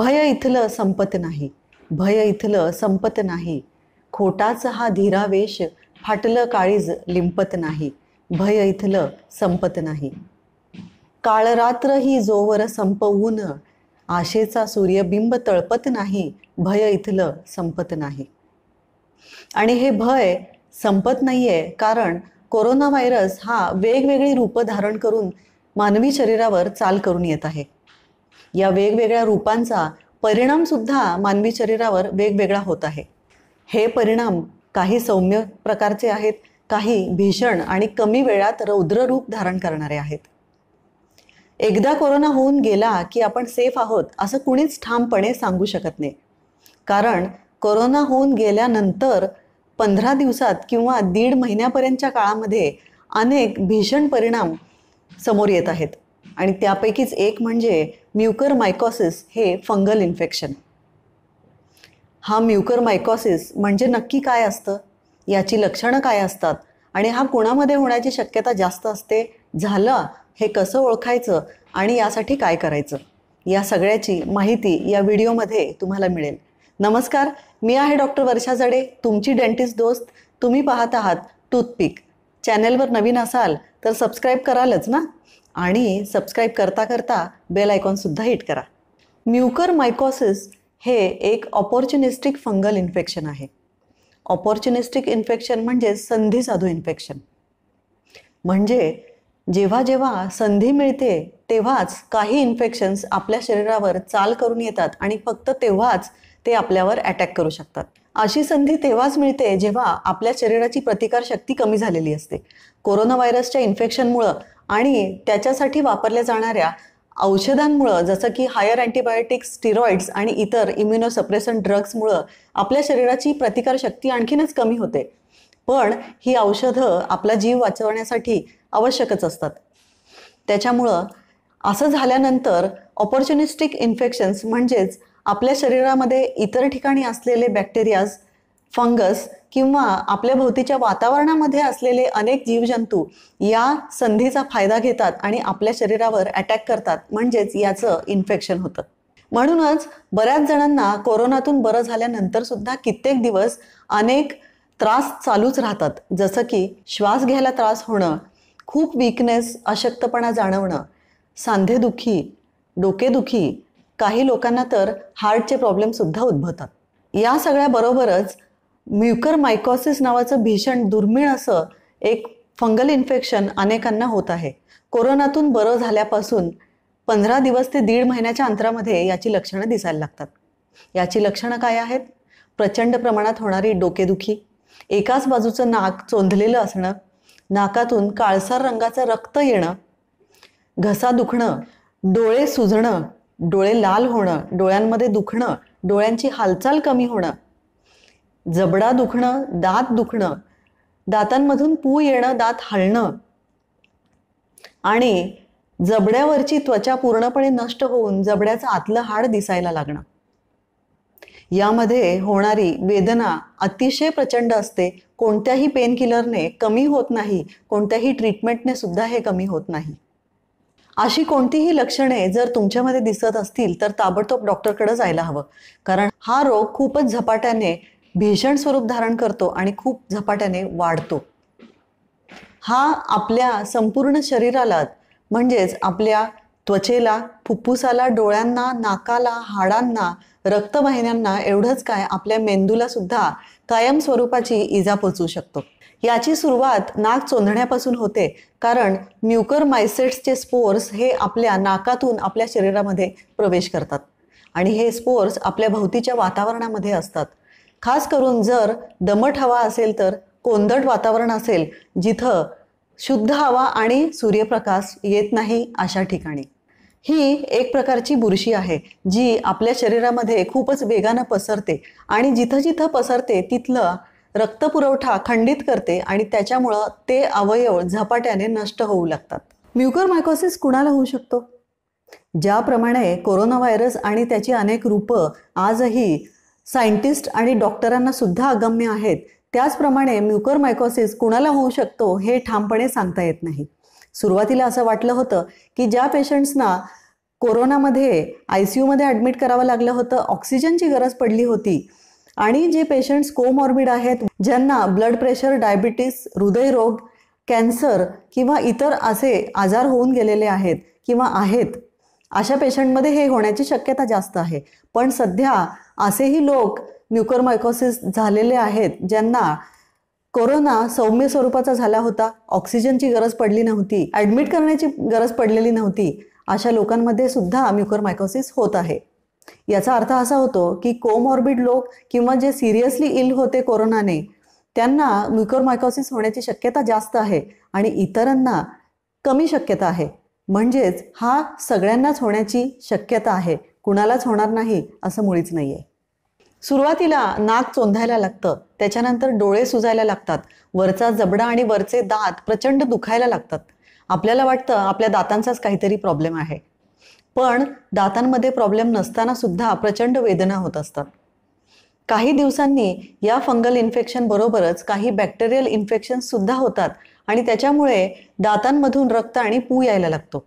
भय इथलं संपत नाही भय इथलं संपत नाही खोटाच हा धीरावेश फाटलं काळीज लिंपत नाही भय इथलं संपत नाही काळरात्र ही जोवर संपवून आशेचा सूर्यबिंब तळपत नाही भय इथलं संपत नाही आणि हे भय संपत नाही आहे कारण कोरोना व्हायरस हा वेगवेगळी रूप धारण करून मानवी शरीरावर चाल करून येत आहे या वेगवेगळ्या रूपांचा परिणामसुद्धा मानवी शरीरावर वेगवेगळा होत आहे हे परिणाम काही सौम्य प्रकारचे आहेत काही भीषण आणि कमी वेळात रौद्र रूप धारण करणारे आहेत एकदा कोरोना होऊन गेला की आपण सेफ आहोत असं कुणीच ठामपणे सांगू शकत नाही कारण कोरोना होऊन गेल्यानंतर पंधरा दिवसात किंवा दीड महिन्यापर्यंतच्या काळामध्ये अनेक भीषण परिणाम समोर येत आहेत आणि त्यापैकीच एक म्हणजे म्युकर मायकॉसिस हे फंगल इन्फेक्शन हा म्युकर मायकॉसिस म्हणजे नक्की काय असतं याची लक्षणं काय असतात आणि हा कुणामध्ये होण्याची शक्यता जास्त असते झालं हे कसं ओळखायचं आणि यासाठी काय करायचं या सगळ्याची माहिती या व्हिडिओमध्ये तुम्हाला मिळेल नमस्कार मी आहे डॉक्टर वर्षा जडे तुमची डेंटिस्ट दोस्त तुम्ही पाहत आहात टूथपिक चॅनेलवर नवीन असाल तर सबस्क्राईब करालच ना आणि सबस्क्राईब करता करता बेल आयकॉनसुद्धा हिट करा म्युकर मायकॉसिस हे एक ऑपॉर्च्युनिस्टिक फंगल इन्फेक्शन आहे ऑपॉर्च्युनिस्टिक इन्फेक्शन म्हणजे संधी साधू इन्फेक्शन म्हणजे जेव्हा जेव्हा संधी मिळते तेव्हाच काही इन्फेक्शन्स आपल्या शरीरावर चाल करून येतात आणि फक्त तेव्हाच ते आपल्यावर अटॅक करू शकतात अशी संधी तेव्हाच मिळते जेव्हा आपल्या शरीराची प्रतिकारशक्ती कमी झालेली असते कोरोना व्हायरसच्या इन्फेक्शनमुळं आणि त्याच्यासाठी वापरल्या जाणाऱ्या औषधांमुळं जसं की हायर अँटीबायोटिक्स स्टिरॉइड्स आणि इतर इम्युनोसप्रेसन ड्रग्समुळं आपल्या शरीराची प्रतिकारशक्ती आणखीनच कमी होते पण ही औषधं आपला जीव वाचवण्यासाठी आवश्यकच असतात त्याच्यामुळं असं झाल्यानंतर ऑपॉर्च्युनिस्टिक इन्फेक्शन्स म्हणजेच आपल्या शरीरामध्ये इतर ठिकाणी असलेले बॅक्टेरियाज फंगस किंवा आपल्या भोवतीच्या वातावरणामध्ये असलेले अनेक जीवजंतू या संधीचा फायदा घेतात आणि आपल्या शरीरावर अटॅक करतात म्हणजेच याचं इन्फेक्शन होतं म्हणूनच बऱ्याच जणांना कोरोनातून बरं झाल्यानंतर सुद्धा कित्येक दिवस अनेक त्रास चालूच राहतात जसं की श्वास घ्यायला त्रास होणं खूप वीकनेस अशक्तपणा जाणवणं सांधेदुखी डोकेदुखी काही लोकांना तर हार्टचे प्रॉब्लेमसुद्धा उद्भवतात या सगळ्याबरोबरच म्युकर मायकॉसिस नावाचं भीषण दुर्मिळ असं एक फंगल इन्फेक्शन अनेकांना होत आहे कोरोनातून बरं झाल्यापासून पंधरा दिवस ते दीड महिन्याच्या अंतरामध्ये याची लक्षणं दिसायला लागतात याची लक्षणं काय आहेत प्रचंड प्रमाणात होणारी डोकेदुखी एकाच बाजूचं नाक चोंधलेलं असणं नाकातून काळसर रंगाचं रक्त येणं घसा दुखणं डोळे सुजणं डोळे लाल होणं डोळ्यांमध्ये दुखणं डोळ्यांची हालचाल कमी होणं जबडा दुखणं दात दुखणं दातांमधून पू येणं दात हलणं आणि जबड्यावरची त्वचा पूर्णपणे नष्ट होऊन जबड्याचं आतलं हाड दिसायला लागणं यामध्ये होणारी वेदना अतिशय प्रचंड असते कोणत्याही पेनकिलरने कमी होत नाही कोणत्याही ट्रीटमेंटने सुद्धा हे कमी होत नाही अशी कोणतीही लक्षणे जर तुमच्यामध्ये दिसत असतील तर ताबडतोब डॉक्टरकडे जायला हवं कारण हा रोग खूपच झपाट्याने भीषण स्वरूप धारण करतो आणि खूप झपाट्याने वाढतो हा आपल्या संपूर्ण शरीराला म्हणजेच आपल्या त्वचेला फुप्फुसाला डोळ्यांना नाकाला हाडांना रक्तवाहिन्यांना एवढंच काय आपल्या मेंदूला सुद्धा कायम स्वरूपाची इजा पोचू शकतो याची सुरुवात नाक चोंधण्यापासून होते कारण म्युकर मायसेट्सचे स्पोर्स हे आपल्या नाकातून आपल्या शरीरामध्ये प्रवेश करतात आणि हे स्पोर्स आपल्या भोवतीच्या वातावरणामध्ये असतात खास करून जर दमट हवा असेल तर कोंदट वातावरण असेल जिथं शुद्ध हवा आणि सूर्यप्रकाश येत नाही अशा ठिकाणी ही एक प्रकारची बुरशी आहे जी आपल्या शरीरामध्ये खूपच वेगानं पसरते आणि जिथं जिथं पसरते तिथलं रक्तपुरवठा खंडित करते आणि त्याच्यामुळं ते अवयव झपाट्याने नष्ट होऊ लागतात म्युकर मायकोसिस कुणाला होऊ शकतो ज्याप्रमाणे कोरोना व्हायरस आणि त्याची अनेक रूपं आजही सायंटिस्ट आणि डॉक्टरांना सुद्धा अगम्य आहेत त्याचप्रमाणे म्युकर मायकोसिस कुणाला होऊ शकतो हे ठामपणे सांगता येत नाही सुरुवातीला असं वाटलं होतं की ज्या पेशंट्सना कोरोनामध्ये आय सी यूमध्ये ॲडमिट करावं लागलं होतं ऑक्सिजनची गरज पडली होती आणि जे पेशंट्स कोमॉर्बिड आहेत ज्यांना ब्लड प्रेशर डायबिटीस हृदयरोग कॅन्सर किंवा इतर असे आजार होऊन गेलेले आहेत किंवा आहेत अशा पेशंटमध्ये हे होण्याची शक्यता जास्त आहे पण सध्या असेही लोक म्युकरमायकोसिस झालेले आहेत ज्यांना कोरोना सौम्य स्वरूपाचा झाला होता ऑक्सिजनची गरज पडली नव्हती ऍडमिट करण्याची गरज पडलेली नव्हती अशा लोकांमध्ये सुद्धा मायकोसिस होत आहे याचा अर्थ असा होतो की कोमॉर्बिड लोक किंवा जे सिरियसली इल होते कोरोनाने त्यांना मायकोसिस होण्याची शक्यता जास्त आहे आणि इतरांना कमी शक्यता आहे म्हणजेच हा सगळ्यांनाच होण्याची शक्यता आहे कुणालाच होणार नाही असं मुळीच नाही आहे सुरुवातीला नाक चोंधायला लागतं त्याच्यानंतर डोळे सुजायला लागतात वरचा जबडा आणि वरचे दात प्रचंड दुखायला लागतात आपल्याला वाटतं आपल्या दातांचाच काहीतरी प्रॉब्लेम आहे पण दातांमध्ये प्रॉब्लेम नसताना सुद्धा प्रचंड वेदना होत असतात काही दिवसांनी या फंगल इन्फेक्शन बरोबरच काही बॅक्टेरियल इन्फेक्शन सुद्धा होतात आणि त्याच्यामुळे दातांमधून रक्त आणि पू यायला लागतो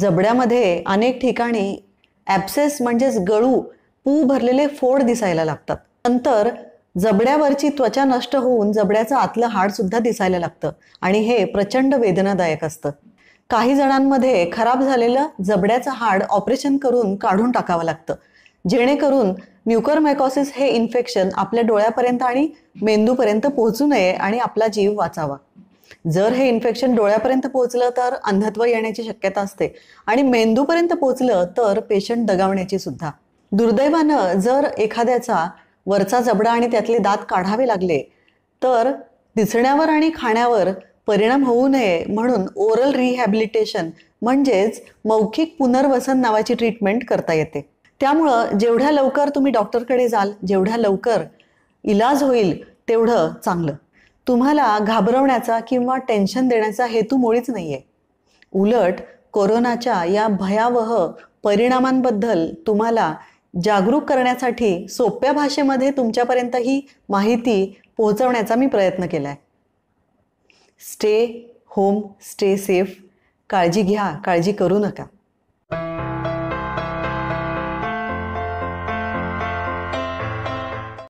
जबड्यामध्ये अनेक ठिकाणी ॲप्सेस म्हणजेच गळू पू भरलेले फोड दिसायला लागतात नंतर जबड्यावरची त्वचा नष्ट होऊन जबड्याचं आतलं हाड सुद्धा दिसायला लागतं आणि हे प्रचंड वेदनादायक असतं काही जणांमध्ये खराब झालेलं जबड्याचं हाड ऑपरेशन करून काढून टाकावं लागतं जेणेकरून म्युकरमायकॉसिस हे इन्फेक्शन आपल्या डोळ्यापर्यंत आणि मेंदूपर्यंत पोहोचू नये आणि आपला जीव वाचावा जर हे इन्फेक्शन डोळ्यापर्यंत पोहोचलं तर अंधत्व येण्याची शक्यता असते आणि मेंदूपर्यंत पोहोचलं तर पेशंट दगावण्याची सुद्धा दुर्दैवानं जर एखाद्याचा वरचा जबडा आणि त्यातले दात काढावे लागले तर दिसण्यावर आणि खाण्यावर परिणाम होऊ नये म्हणून ओरल रिहॅबिलिटेशन म्हणजेच मौखिक पुनर्वसन नावाची ट्रीटमेंट करता येते त्यामुळं जेवढ्या लवकर तुम्ही डॉक्टरकडे जाल जेवढ्या लवकर इलाज होईल तेवढं चांगलं तुम्हाला घाबरवण्याचा किंवा टेन्शन देण्याचा हेतू मुळीच नाही उलट कोरोनाच्या या भयावह परिणामांबद्दल तुम्हाला जागरूक करण्यासाठी सोप्या भाषेमध्ये तुमच्यापर्यंत ही माहिती पोहोचवण्याचा मी प्रयत्न केला आहे स्टे होम स्टे सेफ काळजी घ्या काळजी करू नका